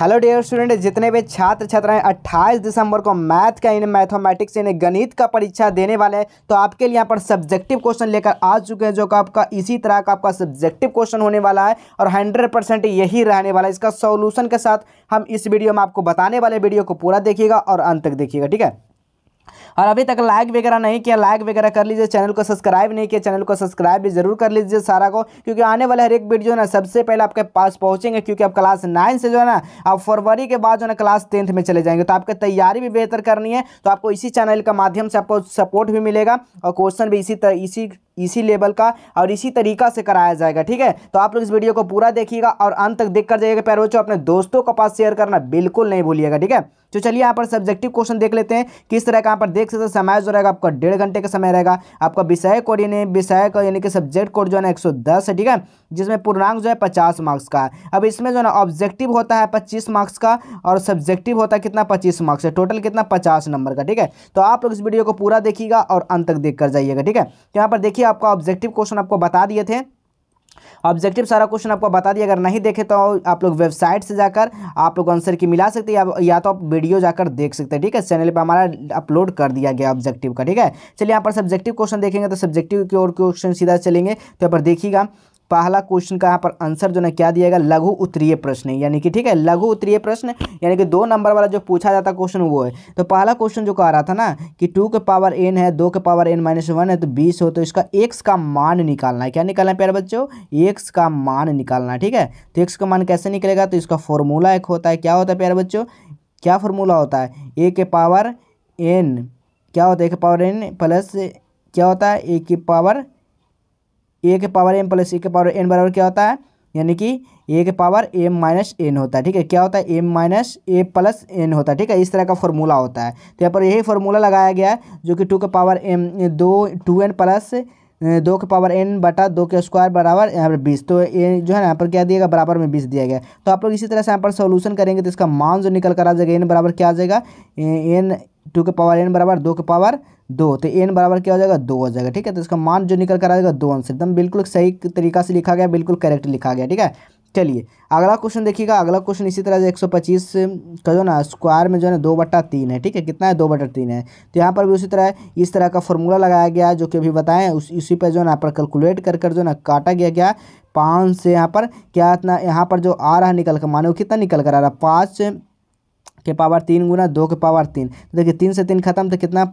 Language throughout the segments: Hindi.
हेलो डियर स्टूडेंट जितने भी छात्र छात्राएं 28 दिसंबर को मैथ का इन मैथमेटिक्स इन गणित का परीक्षा देने वाले हैं तो आपके लिए यहाँ पर सब्जेक्टिव क्वेश्चन लेकर आ चुके हैं जो कि आपका इसी तरह का आपका सब्जेक्टिव क्वेश्चन होने वाला है और 100 परसेंट यही रहने वाला है इसका सोल्यूशन के साथ हम इस वीडियो में आपको बताने वाले वीडियो को पूरा देखिएगा और अंत तक देखिएगा ठीक है और अभी तक लाइक वगैरह नहीं किया लाइक वगैरह कर लीजिए चैनल को सब्सक्राइब नहीं किया चैनल को सब्सक्राइब भी जरूर कर लीजिए सारा को क्योंकि आने वाले हर एक वीडियो ना सबसे पहले आपके पास पहुँचेंगे क्योंकि आप क्लास नाइन से जो है ना आप फरवरी के बाद जो है ना क्लास टेंथ में चले जाएंगे तो आपकी तैयारी भी बेहतर करनी है तो आपको इसी चैनल के माध्यम से आपको सपोर्ट भी मिलेगा और क्वेश्चन भी इसी इसी इसी लेवल का और इसी तरीका से कराया जाएगा ठीक है तो आप लोग इस वीडियो को पूरा देखिएगा और अंत तक देख कर जाइएगा पैर बच्चों अपने दोस्तों के पास शेयर करना बिल्कुल नहीं भूलिएगा ठीक है तो चलिए यहाँ पर सब्जेक्टिव क्वेश्चन देख लेते हैं किस तरह का यहाँ पर देख सकते हैं समय जो रहेगा आपका डेढ़ घंटे का समय रहेगा आपका विषय कोड यानी विषय का यानी कि सब्जेक्ट कोड जो है ना एक है ठीक है जिसमें पूर्णांक जो है पचास मार्क्स का है अब इसमें जो है ना ऑब्जेक्टिव होता है पच्चीस मार्क्स का और सब्जेक्टिव होता है कितना पच्चीस मार्क्स है टोटल कितना पचास नंबर का ठीक है तो आप लोग इस वीडियो को पूरा देखिएगा और अंत तक देख कर जाइएगा ठीक है तो यहाँ पर देखिए आपका ऑब्जेक्टिव क्वेश्चन आपको बता दिए थे ऑब्जेक्टिव सारा क्वेश्चन आपको बता दिया अगर नहीं देखे तो आप लोग वेबसाइट से जाकर आप लोग आंसर की मिला सकते हैं या, या तो आप वीडियो जाकर देख सकते हैं ठीक है चैनल पे हमारा अपलोड कर दिया गया ऑब्जेक्टिव का ठीक है चलिए यहाँ पर सब्जेक्टिव क्वेश्चन देखेंगे तो सब्जेक्टिव की ओर क्वेश्चन सीधा चलेंगे तो यहाँ पर देखिएगा पहला क्वेश्चन का यहाँ पर आंसर जो है क्या दिया गया लघु उत्तरीय प्रश्न यानी कि ठीक है लघु उत्तरीय प्रश्न यानी कि दो नंबर वाला जो पूछा जाता क्वेश्चन वो है तो पहला क्वेश्चन जो कह रहा था ना कि टू के पावर एन है दो के पावर एन माइनस वन है तो बीस हो तो इसका एक्स का मान निकालना है क्या निकालना है प्यारे बच्चों एक्स का मान निकालना है ठीक है तो एक्स का मान कैसे निकलेगा तो इसका फॉर्मूला एक होता है क्या होता है प्यारे बच्चों क्या फॉर्मूला होता है ए के पावर एन क्या होता है ए के पावर एन प्लस क्या होता है ए की पावर ए के पावर एम प्लस ए के पावर एन बराबर क्या होता है यानी कि ए के पावर एम माइनस एन होता है ठीक है क्या होता है M minus A plus N होता है ठीक है इस तरह का फॉर्मूला होता है तो यहाँ पर यही फॉर्मूला लगाया गया है जो कि टू के पावर एम दो टू एन प्लस दो के पावर एन बटा दो के स्क्वायर बराबर यहाँ पर बीस तो ए जो है यहाँ पर क्या दिएगा बराबर में बीस दिया गया तो आप लोग इसी तरह से यहाँ पर सोल्यूशन करेंगे तो इसका मान जो निकल कर आ जाएगा एन बराबर क्या आ जाएगा एन टू के पावर एन बराबर दो के पावर दो तो एन बराबर क्या हो जाएगा दो हो जाएगा ठीक है तो इसका मान जो निकल कर आएगा दो आंसर एकदम बिल्कुल सही तरीका से लिखा गया बिल्कुल करेक्ट लिखा गया ठीक है चलिए अगला क्वेश्चन देखिएगा अगला क्वेश्चन इसी तरह से पच्चीस का जो ना स्क्वायर में जो है ना दो बट्टा तीन है ठीक है कितना है दो बटा तीन है तो यहाँ पर भी उसी तरह इस तरह का फॉर्मूला लगाया गया जो कि अभी बताएं उस इसी पर जो है ना पर कैलकुलेट कर कर जो ना काटा गया गया पाँच से यहाँ पर क्या इतना यहाँ पर जो आ रहा निकल कर मानो कितना निकल कर आ रहा पाँच के पावर तीन गुना दो के पावर तीन तो देखिए तीन से तीन खत्म तो कितना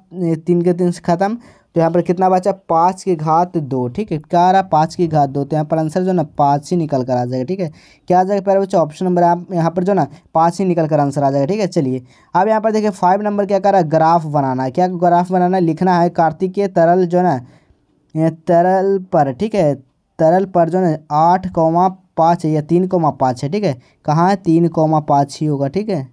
तीन के तीन से खत्म तो यहाँ पर कितना बचा पाँच की घात दो ठीक है क्या आ रहा है पाँच की घात दो तो यहाँ पर आंसर जो ना पाँच ही निकल कर आ जाएगा ठीक है क्या आ जाएगा पहले बच्चों ऑप्शन नंबर आप यहाँ पर जो ना पाँच ही निकल कर आंसर आ जाएगा ठीक है चलिए अब यहाँ पर देखिए फाइव नंबर क्या कर रहा है ग्राफ बनाना है क्या ग्राफ बनाना है लिखना है कार्तिकीय तरल जो ना तरल पर ठीक है तरल पर जो ना आठ कौमा पाँच है या तीन कौमा पाँच है ठीक है कहाँ है तीन कौमा पाँच ही होगा ठीक है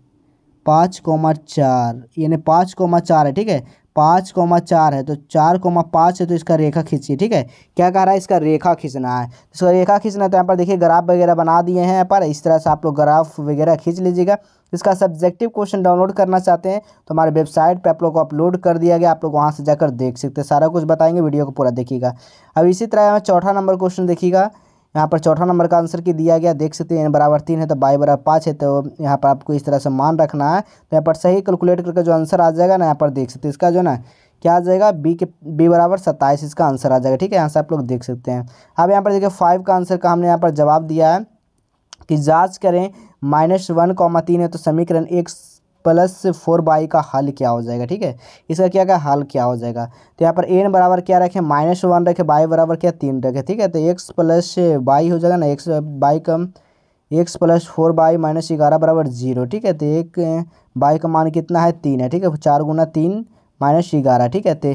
पाँच कोमा चार यानी पाँच कोमा चार है ठीक है पाँच कोमा चार है तो चार कोमा पाँच है तो इसका रेखा खींचिए ठीक है क्या कह रहा है इसका रेखा खींचना है तो इसका रेखा खींचना तो यहाँ पर देखिए ग्राफ वगैरह बना दिए हैं यहाँ पर इस तरह से आप लोग ग्राफ वगैरह खींच लीजिएगा इसका सब्जेक्टिव क्वेश्चन डाउनलोड करना चाहते हैं तो हमारे वेबसाइट पर आप लोग को अपलोड कर दिया गया आप लोग वहाँ से जाकर देख सकते हैं सारा कुछ बताएंगे वीडियो को पूरा देखिएगा अब इसी तरह चौथा नंबर क्वेश्चन देखिएगा यहाँ पर चौथा नंबर का आंसर की दिया गया देख सकते हैं बराबर तीन है तो बाई बराबर पाँच है तो यहाँ पर आपको इस तरह से मान रखना है तो यहाँ पर सही कैलकुलेट करके जो आंसर आ जाएगा ना यहाँ पर देख सकते हैं इसका जो ना क्या आ जाएगा बी के बी बराबर सत्ताईस इसका आंसर आ जाएगा ठीक है यहाँ से आप लोग देख सकते हैं अब यहाँ पर देखिए फाइव का आंसर का हमने यहाँ पर जवाब दिया है कि जाँच करें माइनस वन कॉमा तीन है तो समीकरण एक प्लस फोर बाई का हल क्या हो जाएगा ठीक है इसका क्या क्या हल क्या हो जाएगा तो यहाँ पर एन बराबर क्या रखे माइनस वन रखे बाई बराबर क्या तीन रखे ठीक है तो एक्स प्लस बाई हो जाएगा ना एक्स बाई कम X plus four by minus ग्यारह बराबर जीरो ठीक है तो एक बाई का मान कितना है तीन है ठीक है चार गुना तीन माइनस ग्यारह ठीक है तो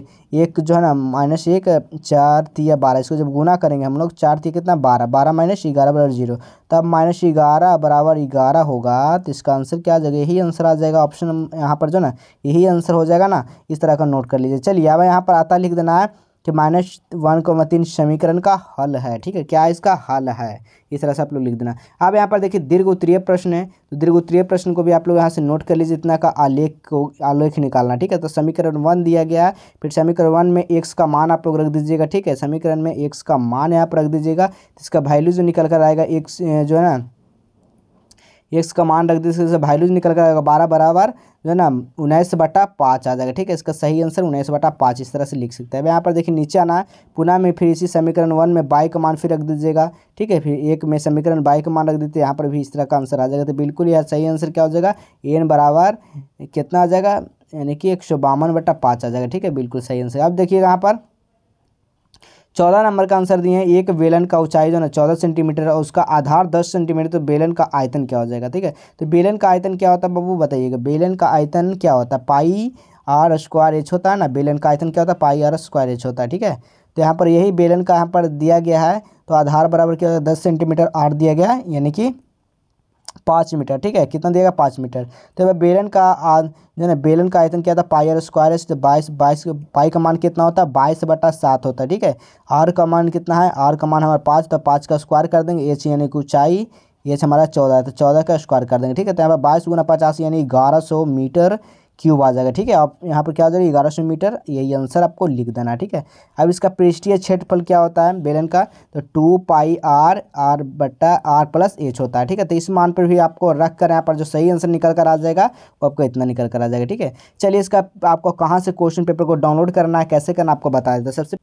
एक जो है ना माइनस एक चार या बारह इसको जब गुना करेंगे हम लोग चार थी कितना बारह बारह माइनस ग्यारह बराबर जीरो तब माइनस ग्यारह बराबर ग्यारह होगा तो इसका आंसर क्या आ जाएगा यही आंसर आ जाएगा ऑप्शन यहाँ पर जो ना यही आंसर हो जाएगा ना इस तरह का नोट कर लीजिए चलिए अब यहाँ पर आता लिख देना है कि माइनस वन को तीन समीकरण का हल है ठीक है क्या इसका हल है इस तरह से आप लोग लिख देना अब यहाँ पर देखिए दीर्घ उत्तरीय प्रश्न है तो दीर्घ उत्तरीय प्रश्न को भी आप लोग यहाँ से नोट कर लीजिए इतना का आलेख को आलेख निकालना ठीक है तो समीकरण वन दिया गया है फिर समीकरण वन में एक्स का मान आप लोग रख दीजिएगा ठीक है समीकरण में एक्स का मान यहाँ पर रख दीजिएगा तो इसका वैल्यू जो निकल कर आएगा एक जो है ना एक्स का मान रख दीजिए इससे वैल्यूज निकल कर आएगा बारह बराबर जो है ना उन्नीस बटा पाँच आ जाएगा ठीक है इसका सही आंसर उन्नीस बटा पाँच इस तरह से लिख सकते हैं अब यहाँ पर देखिए नीचे आना है पुनः में फिर इसी समीकरण वन में बाई का मान फिर रख दीजिएगा ठीक है फिर एक में समीकरण बाई का मान रख देते हैं यहाँ पर भी इस तरह का आंसर आ जाएगा तो बिल्कुल यह सही आंसर क्या हो जाएगा एन बराबर कितना आ जाएगा यानी कि एक सौ बावन बटा पाँच आ जाएगा ठीक है बिल्कुल सही आंसर अब देखिएगा यहाँ पर चौदह नंबर का आंसर दिए हैं एक बेलन का ऊंचाई जो है चौदह सेंटीमीटर और उसका आधार दस सेंटीमीटर तो बेलन का आयतन क्या हो जाएगा ठीक है तो बेलन का आयतन क्या होता है बाबू बताइएगा बेलन का आयतन क्या होता है पाई आर स्क्वायर एच होता है ना बेलन का आयतन क्या होता है पाई आर स्क्वायर एच होता है ठीक है तो यहाँ पर यही बेलन का यहाँ पर दिया गया है तो आधार बराबर क्या होता है दस सेंटीमीटर आर दिया गया है यानी कि पाँच मीटर ठीक है कितना देगा पाँच मीटर तो अब बेलन का जो है बेलन का आयतन क्या था पाई आर स्क्वायर है तो बाईस बाईस पाई का मान कितना होता है बाईस बटा सात होता है ठीक है आर का मान कितना है आर का मान हमारा पाँच तो पाँच का स्क्वायर कर देंगे एच यानी कि ऊंचाई एच हमारा चौदह है तो चौदह का स्क्वायर कर देंगे ठीक है तो यहाँ पर बाईस गुना पचास यानी ग्यारह सौ मीटर क्यूब आ जाएगा ठीक है आप यहाँ पर क्या हो जाएगा ग्यारह सौ मीटर यही आंसर आपको लिख देना ठीक है अब इसका पृष्ठीय क्षेत्रफल क्या होता है बेलन का तो टू पाई आर आर बट्टा आर प्लस एच होता है ठीक है तो इस मान पर भी आपको रख कर यहाँ पर जो सही आंसर निकल कर आ जाएगा वो आपको इतना निकल कर आ जाएगा ठीक है चलिए इसका आपको कहाँ से क्वेश्चन पेपर को डाउनलोड करना है कैसे करना आपको बता देता सबसे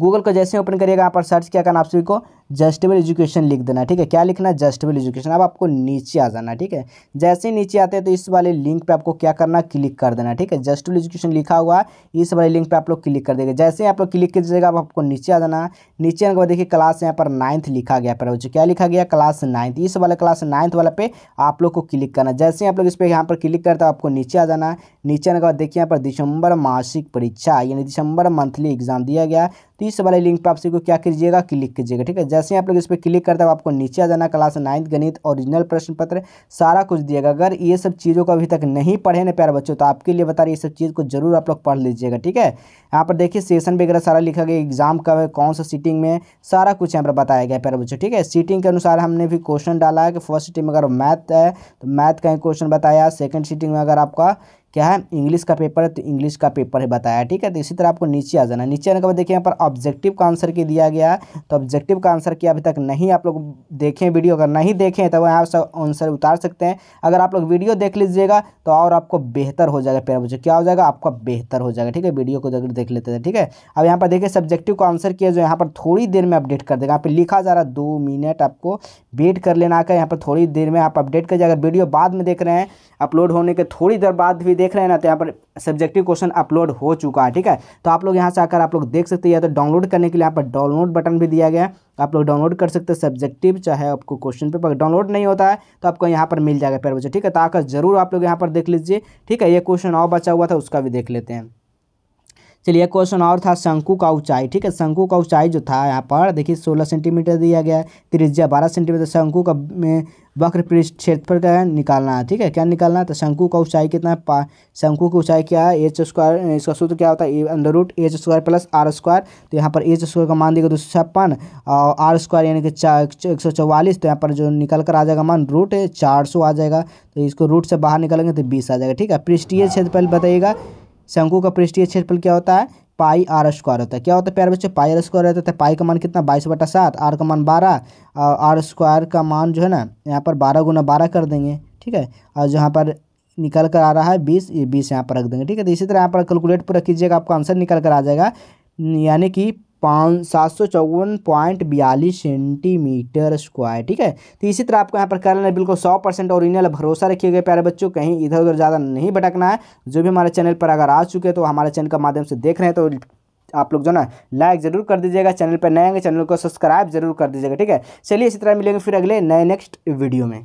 गूगल को जैसे ओपन करिएगा यहाँ पर सर्च किया करना आप सभी को जस्टेबल एजुकेशन लिख देना ठीक है क्या लिखना है जस्टेबल एजुकेशन अब आपको नीचे आ जाना ठीक है जैसे ही नीचे आते हैं तो इस वाले लिंक पे आपको क्या करना क्लिक कर देना ठीक है जस्टेबल एजुकेशन लिखा हुआ है इस वाले लिंक पे आप लोग क्लिक कर देगा जैसे ही आप लोग क्लिक कर अब आपको नीचे आ जाना नीचे आने के बाद देखिए क्लास यहाँ पर नाइन्थ लिखा गया पर क्या लिखा गया क्लास नाइन्थ इस वाला क्लास नाइन्थ वाला पे आप लोग को क्लिक करना जैसे ही आप लोग इस पर यहाँ पर क्लिक करते हैं आपको नीचे आ जाना नीचे आने के बाद देखिए यहाँ पर दिसंबर मासिक परीक्षा यानी दिसंबर मंथली एग्जाम दिया गया तो इस वाले लिंक पर आप सभी को क्या कीजिएगा क्लिक कीजिएगा ठीक है जैसे आप लोग इस पर क्लिक करते हैं आपको नीचे आ जाना क्लास नाइन्थ गणित ओरिजिनल प्रश्न पत्र सारा कुछ दिएगा अगर ये सब चीज़ों को अभी तक नहीं पढ़े ना प्यारे बच्चों तो आपके लिए बता रही ये सब चीज़ को जरूर आप लोग पढ़ लीजिएगा ठीक है यहाँ पर देखिए सेशन वगैरह सारा लिखा गया एग्जाम कब है कौन सा सीटिंग में सारा कुछ यहाँ पर बताया गया प्यारे बच्चों ठीक है सीटिंग के अनुसार हमने भी क्वेश्चन डाला है कि फर्स्ट सीटिंग में अगर मैथ है तो मैथ का ही क्वेश्चन बताया सेकेंड सीटिंग में अगर आपका क्या है इंग्लिश का पेपर है तो इंग्लिश का पेपर है बताया ठीक है तो इसी तरह आपको नीचे आ जाना नीचे आने के बाद देखिए यहाँ पर ऑब्जेक्टिव का आंसर की दिया गया है तो ऑब्जेक्टिव का आंसर किया अभी तक नहीं आप लोग देखें वीडियो अगर नहीं देखें तो यहाँ से आंसर उतार सकते हैं अगर आप लोग वीडियो देख लीजिएगा तो और आपको बेहतर हो जाएगा प्यारा बच्चों क्या हो जाएगा आपका बेहतर हो जाएगा ठीक है वीडियो को देख लेते थे ठीक है अब यहाँ पर देखिए सब्जेक्टिव का आंसर किया जो यहाँ पर थोड़ी देर में अपडेट कर देगा यहाँ पर लिखा जा रहा है दो मिनट आपको वेट कर लेना आकर यहाँ पर थोड़ी देर में आप अपडेट कर जाएगा वीडियो बाद में देख रहे हैं अपलोड होने के थोड़ी देर बाद भी देख रहे हैं ना तो यहाँ पर सब्जेक्टिव क्वेश्चन अपलोड हो चुका है ठीक है तो आप लोग यहाँ से आकर आप लोग देख सकते हैं या तो डाउनलोड करने के लिए यहाँ पर डाउनलोड बटन भी दिया गया है आप लोग डाउनलोड कर सकते हैं सब्जेक्टिव चाहे आपको क्वेश्चन पेपर डाउनलोड नहीं होता है तो आपको यहाँ पर मिल जाएगा पेयर बच्चे ठीक है तो आकर जरूर आप लोग यहाँ पर देख लीजिए ठीक है ये क्वेश्चन और बचा हुआ था उसका भी देख लेते हैं चलिए क्वेश्चन और था शंकु का ऊंचाई ठीक है शंकु का ऊंचाई जो था यहाँ पर देखिए सोलह सेंटीमीटर दिया गया है त्रिज्या बारह सेंटीमीटर शंकु का वक्र पृष्ठ क्षेत्रफल का निकालना है ठीक है क्या निकालना है तो शंकु का ऊंचाई कितना है पा शंकु की ऊंचाई क्या है एच स्क्वायर इसका सूत्र क्या होता है under root H square plus R square तो यहाँ पर एच स्क्वायर का मान देगा दो सौ छप्पन और आर स्क्वायर यानी कि एक सौ चौवालीस तो यहाँ पर जो निकल कर आ जाएगा मान रूट चार सौ आ जाएगा तो इसको रूट से बाहर निकलेंगे तो बीस आ जाएगा ठीक है पृष्ठीय पहले हाँ। बताइएगा शंकु का पृष्ठीय क्षेत्रफल क्या होता है पाई आर स्क्वायर होता है क्या होता है प्यार बच्चे पाई आर स्क्वायर रहता है तो पाई का मान कितना बाईस बटा सात आर का मान बारह और आर स्क्वायर का मान जो है ना यहाँ पर बारह गुना बारह कर देंगे ठीक है और जहाँ पर निकल कर आ रहा है बीस ये बीस यहाँ पर रख देंगे ठीक है तो इसी तरह यहाँ पर कैलकुलेट पूरा कीजिएगा आपका आंसर निकल कर आ जाएगा यानी कि पाँच सात सौ चौवन पॉइंट बयालीस सेंटीमीटर स्क्वायर ठीक है तो इसी तरह आपको यहाँ पर कर लेना बिल्कुल सौ परसेंट ओरिजिनल भरोसा रखिए गए प्यारे बच्चों कहीं इधर उधर ज़्यादा नहीं भटकना है जो भी हमारे चैनल पर अगर आ चुके हैं तो हमारे चैनल के माध्यम से देख रहे हैं तो आप लोग जो ना लाइक जरूर कर दीजिएगा चैनल पर नए आएंगे चैनल को सब्सक्राइब जरूर कर दीजिएगा ठीक है चलिए इसी तरह मिलेंगे फिर अगले नए नेक्स्ट वीडियो में